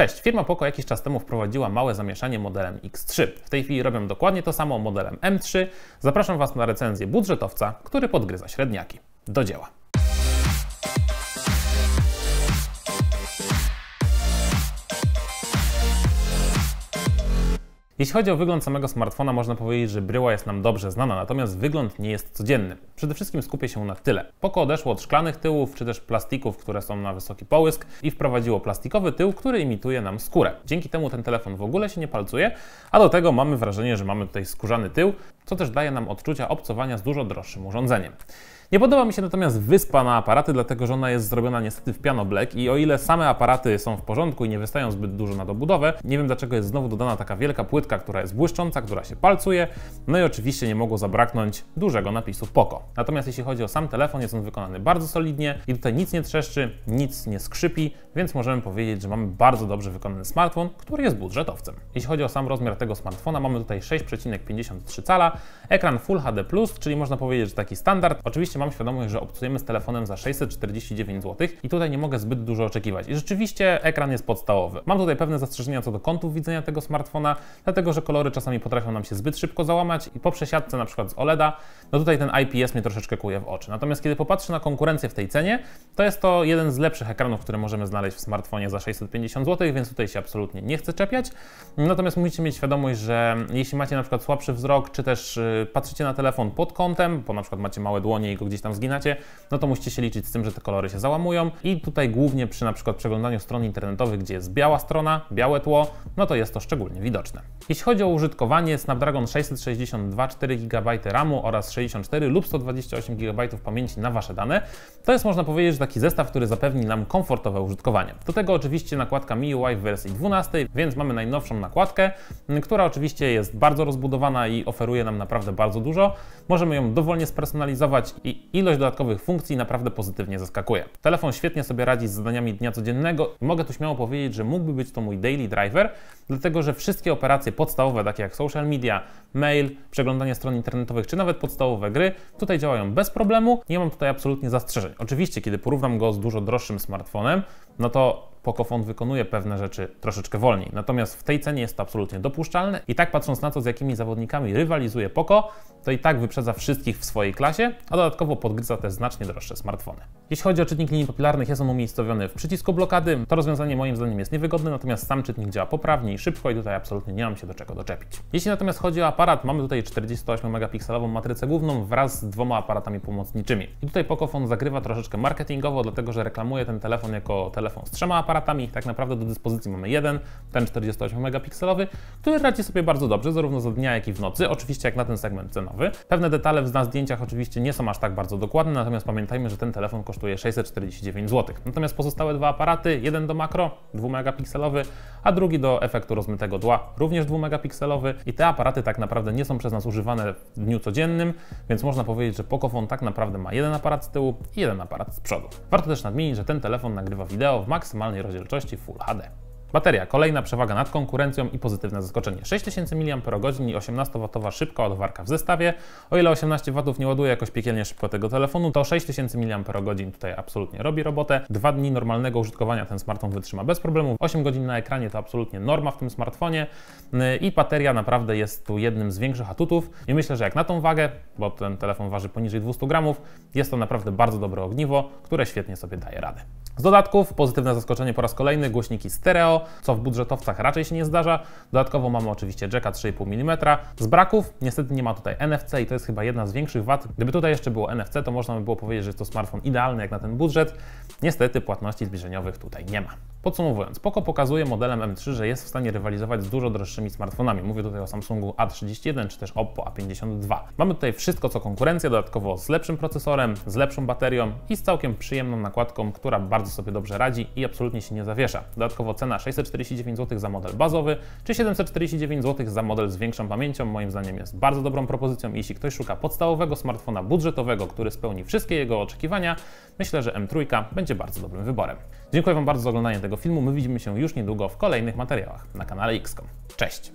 Cześć, firma Poco jakiś czas temu wprowadziła małe zamieszanie modelem X3. W tej chwili robią dokładnie to samo modelem M3. Zapraszam Was na recenzję budżetowca, który podgryza średniaki. Do dzieła. Jeśli chodzi o wygląd samego smartfona, można powiedzieć, że bryła jest nam dobrze znana, natomiast wygląd nie jest codzienny. Przede wszystkim skupię się na tyle. Poco odeszło od szklanych tyłów, czy też plastików, które są na wysoki połysk i wprowadziło plastikowy tył, który imituje nam skórę. Dzięki temu ten telefon w ogóle się nie palcuje, a do tego mamy wrażenie, że mamy tutaj skórzany tył, co też daje nam odczucia obcowania z dużo droższym urządzeniem. Nie podoba mi się natomiast wyspa na aparaty, dlatego że ona jest zrobiona niestety w piano black i o ile same aparaty są w porządku i nie wystają zbyt dużo na dobudowę, nie wiem dlaczego jest znowu dodana taka wielka płytka, która jest błyszcząca, która się palcuje, no i oczywiście nie mogło zabraknąć dużego napisu POKO. Natomiast jeśli chodzi o sam telefon, jest on wykonany bardzo solidnie i tutaj nic nie trzeszczy, nic nie skrzypi, więc możemy powiedzieć, że mamy bardzo dobrze wykonany smartfon, który jest budżetowcem. Jeśli chodzi o sam rozmiar tego smartfona, mamy tutaj 6,53 cala, ekran Full HD+, czyli można powiedzieć, że taki standard. Oczywiście mam świadomość, że obcujemy z telefonem za 649 zł i tutaj nie mogę zbyt dużo oczekiwać. I rzeczywiście ekran jest podstawowy. Mam tutaj pewne zastrzeżenia co do kątów widzenia tego smartfona, dlatego że kolory czasami potrafią nam się zbyt szybko załamać i po przesiadce na przykład z OLEDa, no tutaj ten IPS mnie troszeczkę kuje w oczy. Natomiast kiedy popatrzę na konkurencję w tej cenie, to jest to jeden z lepszych ekranów, które możemy znaleźć w smartfonie za 650 zł, więc tutaj się absolutnie nie chcę czepiać. Natomiast musicie mieć świadomość, że jeśli macie na przykład słabszy wzrok, czy też y, patrzycie na telefon pod kątem, bo na przykład macie małe dłonie i go gdzieś tam zginacie, no to musicie się liczyć z tym, że te kolory się załamują i tutaj głównie przy na przykład przeglądaniu stron internetowych, gdzie jest biała strona, białe tło, no to jest to szczególnie widoczne. Jeśli chodzi o użytkowanie, Snapdragon 662, 4 GB RAMu oraz 64 lub 128 GB pamięci na Wasze dane, to jest można powiedzieć, że taki zestaw, który zapewni nam komfortowe użytkowanie. Do tego oczywiście nakładka MIUI w wersji 12, więc mamy najnowszą nakładkę, która oczywiście jest bardzo rozbudowana i oferuje nam naprawdę bardzo dużo. Możemy ją dowolnie spersonalizować i i ilość dodatkowych funkcji naprawdę pozytywnie zaskakuje. Telefon świetnie sobie radzi z zadaniami dnia codziennego i mogę tu śmiało powiedzieć, że mógłby być to mój daily driver, dlatego że wszystkie operacje podstawowe, takie jak social media, mail, przeglądanie stron internetowych czy nawet podstawowe gry, tutaj działają bez problemu. Nie mam tutaj absolutnie zastrzeżeń. Oczywiście, kiedy porównam go z dużo droższym smartfonem, no to Pokofon wykonuje pewne rzeczy troszeczkę wolniej. Natomiast w tej cenie jest to absolutnie dopuszczalne i tak patrząc na to, z jakimi zawodnikami rywalizuje Poco, to i tak wyprzedza wszystkich w swojej klasie, a dodatkowo podgryza te znacznie droższe smartfony. Jeśli chodzi o czytnik linii popularnych, jest on umiejscowiony w przycisku blokady. To rozwiązanie moim zdaniem jest niewygodne, natomiast sam czytnik działa poprawnie i szybko i tutaj absolutnie nie mam się do czego doczepić. Jeśli natomiast chodzi o aparat, mamy tutaj 48-megapikselową matrycę główną wraz z dwoma aparatami pomocniczymi. I tutaj Pokofon zagrywa troszeczkę marketingowo, dlatego że reklamuje ten telefon jako telefon z trzema aparatami, aparatami tak naprawdę do dyspozycji mamy jeden, ten 48-megapikselowy, który radzi sobie bardzo dobrze, zarówno za dnia, jak i w nocy, oczywiście jak na ten segment cenowy. Pewne detale na zdjęciach oczywiście nie są aż tak bardzo dokładne, natomiast pamiętajmy, że ten telefon kosztuje 649 zł. Natomiast pozostałe dwa aparaty, jeden do makro, 2-megapikselowy, a drugi do efektu rozmytego dła, również 2-megapikselowy i te aparaty tak naprawdę nie są przez nas używane w dniu codziennym, więc można powiedzieć, że Pocofon tak naprawdę ma jeden aparat z tyłu i jeden aparat z przodu. Warto też nadmienić, że ten telefon nagrywa wideo w maksymalnej rozdzielczości Full HD. Bateria. Kolejna przewaga nad konkurencją i pozytywne zaskoczenie. 6000 mAh i 18W szybka odwarka w zestawie. O ile 18W nie ładuje jakoś piekielnie szybko tego telefonu, to 6000 mAh tutaj absolutnie robi robotę. Dwa dni normalnego użytkowania ten smartfon wytrzyma bez problemu. 8 godzin na ekranie to absolutnie norma w tym smartfonie i bateria naprawdę jest tu jednym z większych atutów. I myślę, że jak na tą wagę, bo ten telefon waży poniżej 200 gramów, jest to naprawdę bardzo dobre ogniwo, które świetnie sobie daje radę. Z dodatków pozytywne zaskoczenie po raz kolejny, głośniki stereo, co w budżetowcach raczej się nie zdarza. Dodatkowo mamy oczywiście jacka 3,5 mm. Z braków niestety nie ma tutaj NFC i to jest chyba jedna z większych wad. Gdyby tutaj jeszcze było NFC, to można by było powiedzieć, że jest to smartfon idealny jak na ten budżet. Niestety płatności zbliżeniowych tutaj nie ma. Podsumowując, Poco pokazuje modelem M3, że jest w stanie rywalizować z dużo droższymi smartfonami. Mówię tutaj o Samsungu A31 czy też Oppo A52. Mamy tutaj wszystko co konkurencja, dodatkowo z lepszym procesorem, z lepszą baterią i z całkiem przyjemną nakładką, która bardzo sobie dobrze radzi i absolutnie się nie zawiesza. Dodatkowo cena 649 zł za model bazowy czy 749 zł za model z większą pamięcią moim zdaniem jest bardzo dobrą propozycją. Jeśli ktoś szuka podstawowego smartfona budżetowego, który spełni wszystkie jego oczekiwania, Myślę, że M3 będzie bardzo dobrym wyborem. Dziękuję Wam bardzo za oglądanie tego filmu. My widzimy się już niedługo w kolejnych materiałach na kanale XCOM. Cześć!